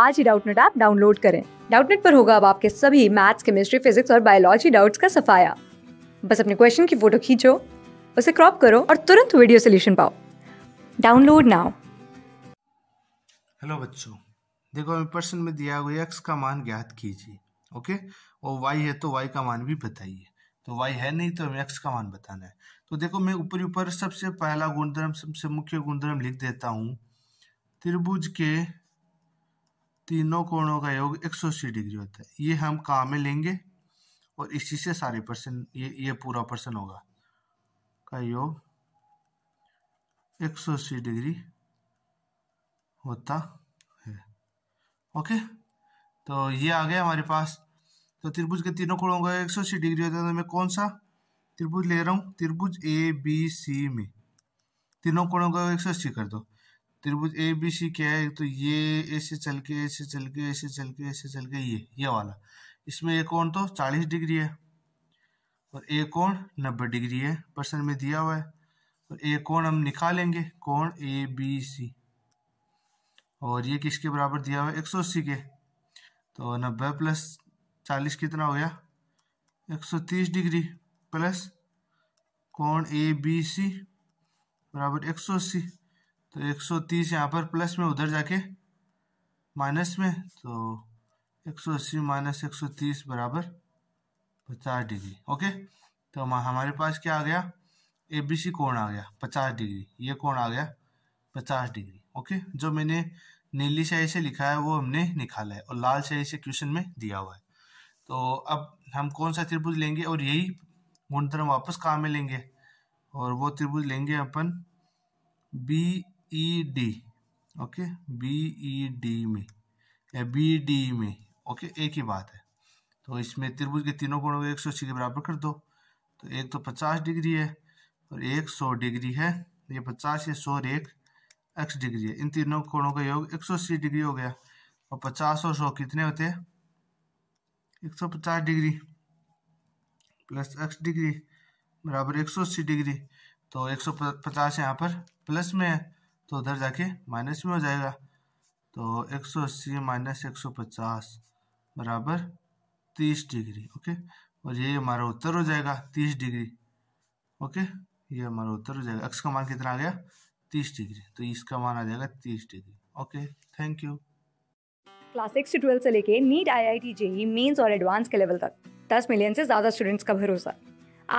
आज ही Doubtnut app download करें डाउटनेट पर होगा अब आपके सभी मैथ्स केमिस्ट्री फिजिक्स और बायोलॉजी डाउट्स का सफाया बस अपने क्वेश्चन की फोटो खींचो उसे क्रॉप करो और तुरंत वीडियो सोल्यूशन पाओ डाउनलोड नाउ हेलो बच्चों देखो हमें प्रश्न में दिया हुआ एक्स का मान ज्ञात कीजिए ओके और वाई है तो वाई का मान भी बताइए तो वाई है नहीं तो हमें एक्स का मान बताना है तो देखो मैं ऊपर ऊपर सबसे पहला गुणधर्म सबसे मुख्य गुणधर्म लिख देता हूँ त्रिभुज के तीनों कोणों का योग 180 डिग्री होता है ये हम काम में लेंगे और इसी से सारे पर्सन ये ये पूरा पर्सन होगा का योग 180 डिग्री होता है ओके तो ये आ गया हमारे पास तो त्रिभुज के तीनों कोणों का 180 डिग्री होता है तो मैं कौन सा त्रिभुज ले रहा हूँ त्रिभुज ए बी सी में तीनों कोणों का 180 कर दो त्रिभुज ए बी सी क्या है तो ये ऐसे चल के ऐसे चल के ऐसे चल के ऐसे चल के ये ये वाला इसमें ये कोण तो चालीस डिग्री है और ए कोण नब्बे डिग्री है प्रश्न में दिया हुआ है और ए कोण हम निकालेंगे कोण ए बी सी और ये किसके बराबर दिया हुआ है एक सौ अस्सी के तो नब्बे प्लस चालीस कितना हो गया एक सौ तीस डिग्री प्लस कोण ए बी सी बराबर एक सौ अस्सी तो 130 यहाँ पर प्लस में उधर जाके माइनस में तो 180 माइनस एक बराबर पचास डिग्री ओके तो हमारे पास क्या आ गया ए बी सी कोण आ गया पचास डिग्री ये कोण आ गया पचास डिग्री ओके जो मैंने नीली शाही से लिखा है वो हमने निकाला है और लाल शाही से क्वेश्चन में दिया हुआ है तो अब हम कौन सा त्रिभुज लेंगे और यही गुणधर्म वापस कहाँ में लेंगे और वो त्रिभुज लेंगे अपन B E D okay B E D में या बी डी में ओके एक ही बात है तो इसमें त्रिभुज के तीनों कोणों को एक सौ अस्सी के बराबर कर दो तो एक तो पचास डिग्री है और एक सौ डिग्री है ये पचास या सौ और एक एक्स डिग्री है इन तीनों कोणों का योग एक सौ अस्सी डिग्री हो गया और पचास और सौ कितने होते हैं एक सौ पचास डिग्री प्लस एक्स डिग्री बराबर एक सौ अस्सी डिग्री तो एक सौ पचास यहाँ पर प्लस में है तो उधर जाके माइनस में हो जाएगा तो एक सौ अस्सी माइनस एक सौ पचास बराबर तीस डिग्री ओके और ये हमारा उत्तर हो जाएगा तीस डिग्री ओके ये हमारा उत्तर हो जाएगा एक्स का मान कितना आ गया तीस डिग्री तो इसका मान आ जाएगा तीस degree okay thank you class six से ट्वेल्थ से लेके NEET I I T JEE mains और एडवांस के लेवल तक दस मिलियन से ज़्यादा स्टूडेंट्स का भरोसा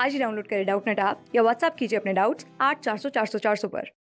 आज ही डाउनलोड करें डाउट नेट आप या व्हाट्सअप कीजिए अपने डाउट्स आठ चार सौ चार सौ चार सौ पर